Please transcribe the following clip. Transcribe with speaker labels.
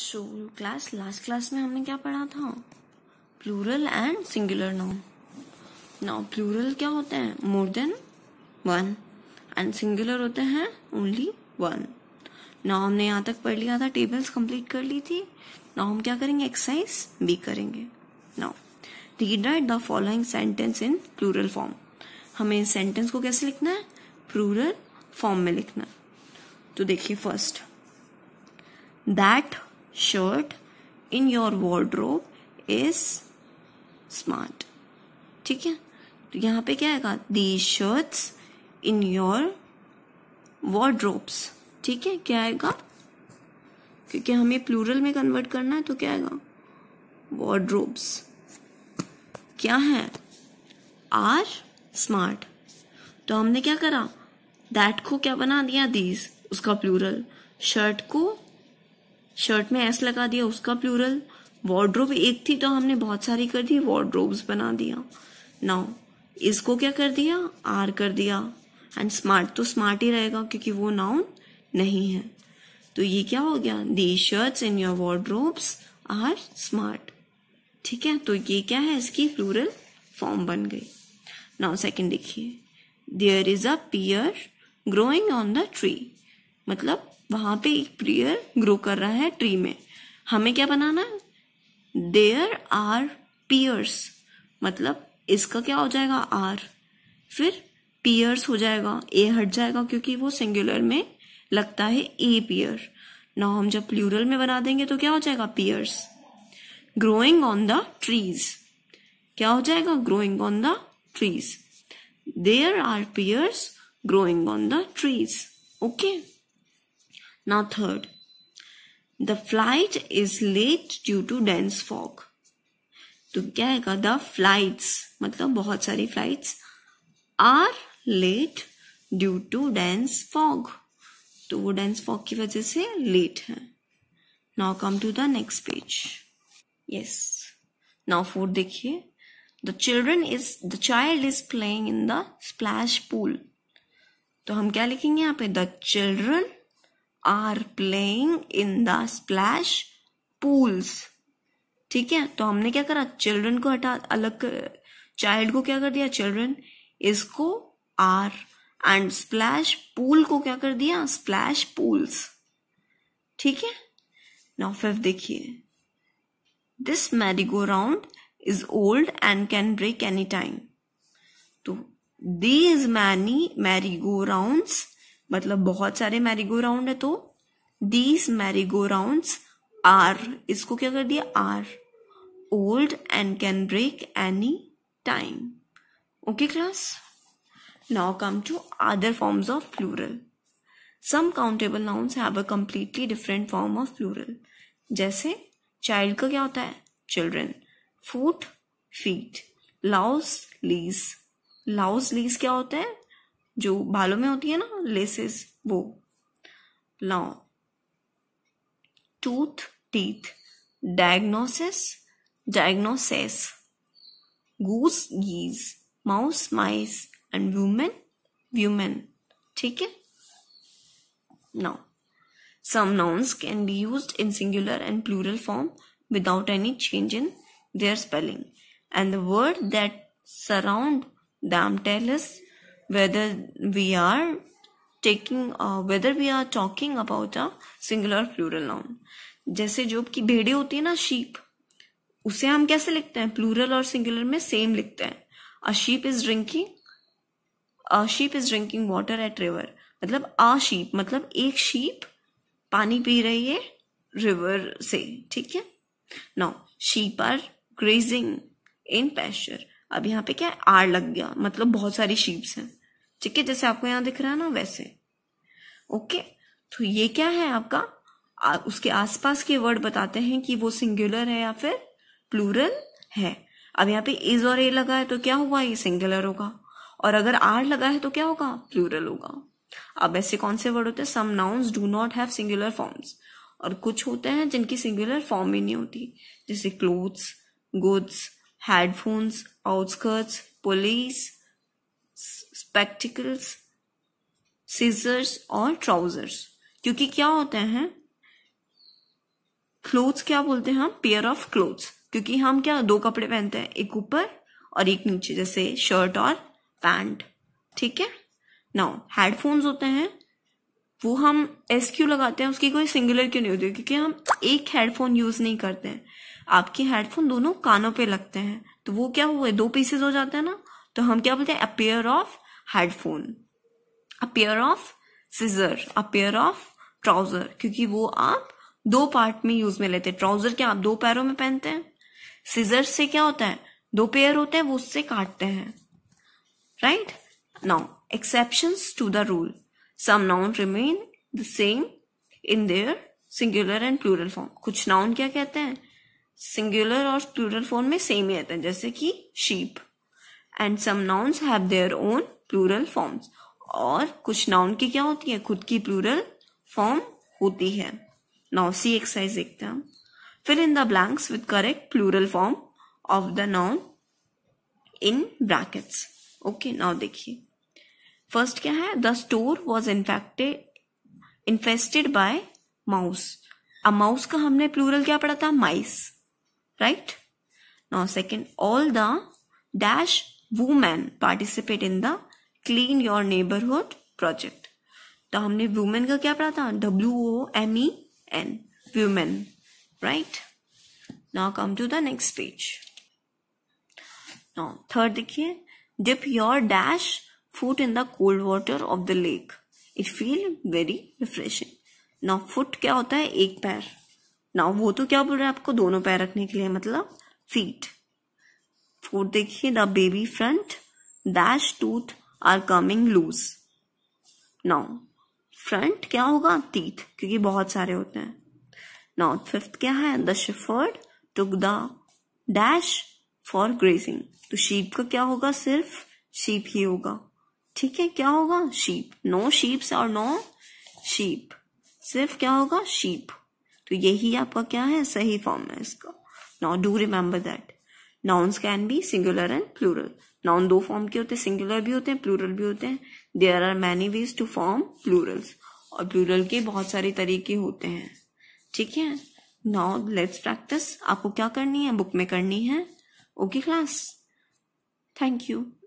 Speaker 1: so class last class में हमने क्या पढ़ा था plural and singular noun now plural क्या होते हैं more than one and singular होते हैं ओनली वन नाउ हमने यहाँ तक पढ़ लिया था टेबल्स कंप्लीट कर ली थी नाउ हम क्या करेंगे एक्सरसाइज बी करेंगे now read write the following sentence in plural form हमें सेंटेंस को कैसे लिखना है प्लूरल फॉर्म में लिखना है तो देखिए first that shirt in your wardrobe is smart ठीक है तो यहाँ पे क्या आएगा दी शर्ट्स इन योर वॉर्ड्रोब्स ठीक है क्या आएगा क्योंकि हमें प्लूरल में कन्वर्ट करना है तो क्या आएगा वॉर्ड्रोब्स क्या है आर स्मार्ट तो हमने क्या करा दैट को क्या बना दिया दीज उसका प्लूरल शर्ट को शर्ट में एस लगा दिया उसका प्लूरल वार्ड्रोब एक थी तो हमने बहुत सारी कर दी वार्ड्रोब्स बना दिया नाउ इसको क्या कर दिया आर कर दिया एंड स्मार्ट तो स्मार्ट ही रहेगा क्योंकि वो नाउन नहीं है तो ये क्या हो गया the shirts in your wardrobes are smart ठीक है तो ये क्या है इसकी प्लूरल फॉर्म बन गई नाउ सेकंड देखिए there is a pear growing on the tree मतलब वहां पे एक प्रेयर ग्रो कर रहा है ट्री में हमें क्या बनाना है देयर आर पियर्स मतलब इसका क्या हो जाएगा आर फिर पियर्स हो जाएगा ए हट जाएगा क्योंकि वो सिंगुलर में लगता है ए पियर ना हम जब प्लूरल में बना देंगे तो क्या हो जाएगा pears growing on the trees क्या हो जाएगा growing on the trees there are pears growing on the trees okay Now third, the flight is late due to dense fog तो क्या है द फ्लाइट्स मतलब बहुत सारी flights are late due to dense fog तो वो dense fog की वजह से लेट है now come to the next page yes now fourth देखिए the children is the child is playing in the splash pool तो हम क्या लिखेंगे यहाँ पे the children are playing in the splash pools ठीक है तो हमने क्या करा चिल्ड्रन को हटा अलग चाइल्ड को क्या कर दिया चिल्ड्रन इसको आर एंड स्प्लैश पूल को क्या कर दिया स्प्लैश पूल्स ठीक है नाउ फिफ्थ देखिए this merry go round is old and can break any time तो दीज मैनी मैरीगो राउंड्स मतलब बहुत सारे मैरीगो राउंड है तो दीज मैरीगो राउंड आर इसको क्या कर दिया are old and can break any time okay class now come to other forms of plural some countable nouns have a completely different form of plural जैसे child का क्या होता है children foot feet louse lice louse lice क्या होता है जो बालों में होती है ना लेसेस वो लाओ tooth teeth diagnosis diagnosis goose geese mouse mice and women women ठीक है now some nouns can be use in singular and plural form without any change in their spelling and the word that surround them tells whether we are taking uh, whether we are talking about a singular plural noun जैसे जो की भेड़े होती है ना sheep उसे हम कैसे लिखते हैं plural और singular में same लिखते हैं a sheep is drinking a sheep is drinking water at river मतलब a sheep मतलब एक sheep पानी पी रही है river से ठीक है now sheep are grazing in pasture अब यहाँ पे क्या आर लग गया मतलब बहुत सारी शीप्स हैं ठीक है जैसे आपको यहाँ दिख रहा है ना वैसे ओके तो ये क्या है आपका आ, उसके आसपास के वर्ड बताते हैं कि वो सिंगुलर है या फिर प्लूरल है अब यहाँ पे इज और ए लगा है तो क्या हुआ ये सिंगुलर होगा और अगर आर लगा है तो क्या होगा प्लूरल तो होगा अब ऐसे कौन से वर्ड होते हैं some nouns do not have singular forms और कुछ होते हैं जिनकी सिंगुलर फॉर्म ही नहीं होती जैसे clothes goods headphones outskirts police spectacles scissors और ट्राउजर्स क्योंकि क्या होते हैं क्लोथ्स क्या बोलते हैं हम पेयर ऑफ क्लोथ्स क्योंकि हम क्या दो कपड़े पहनते हैं एक ऊपर और एक नीचे जैसे शर्ट और पैंट ठीक है नाउ हेडफोन्स होते हैं वो हम एस क्यू लगाते हैं उसकी कोई सिंगुलर क्यों नहीं होती क्योंकि हम एक हेडफोन यूज नहीं करते हैं आपके हेडफोन दोनों कानों पे लगते हैं तो वो क्या हुआ दो पीसेस हो जाते हैं ना तो हम क्या बोलते हैं pair of headphone a pair of scissor a pair of trouser क्योंकि वो आप दो पार्ट में यूज में लेते हैं ट्राउजर क्या आप दो पैरों में पहनते हैं सीजर से क्या होता है दो पेयर होते हैं वो उससे काटते हैं right now exception to the rule some noun remain the same in their singular and plural form कुछ नाउन क्या कहते हैं सिंगुलर और प्लूरल फॉर्म में सेम ही रहते हैं जैसे कि sheep and some nouns have their own plural forms और कुछ नाउन की क्या होती है खुद की प्लूरल फॉर्म होती है नाउ सी एक्सरसाइज देखते हैं fill in the blanks with correct plural form of the noun in brackets okay now देखिए फर्स्ट क्या है the store was infected infested by mouse अब माउस का हमने प्लूरल क्या पढ़ा था mice right now second all the dash women participate in the clean your neighbourhood project तो हमने वुमेन का क्या पढ़ा था W O M E N women right now come to the next page now third देखिए dip your dash foot in the cold water of the lake it feel very refreshing now foot क्या होता है एक पैर now वो तो क्या बोल रहे हैं आपको दोनों पैर रखने के लिए मतलब फीट फोर्थ देखिए the baby front dash tooth are coming loose now front क्या होगा तीथ क्योंकि बहुत सारे होते हैं नाउ फिफ्थ क्या है the shepherd took the dash for grazing तो शीप का क्या होगा सिर्फ शीप ही होगा ठीक है क्या होगा शीप नो शीप्स और नो शीप सिर्फ क्या होगा शीप तो यही आपका क्या है सही फॉर्म है इसका now do remember that nouns can be singular and plural noun दो फॉर्म के होते हैं सिंगुलर भी होते हैं प्लूरल भी होते हैं there are many ways to form plurals और प्लूरल के बहुत सारे तरीके होते हैं ठीक है नाउ लेट्स प्रैक्टिस आपको क्या करनी है बुक में करनी है ओके क्लास थैंक यू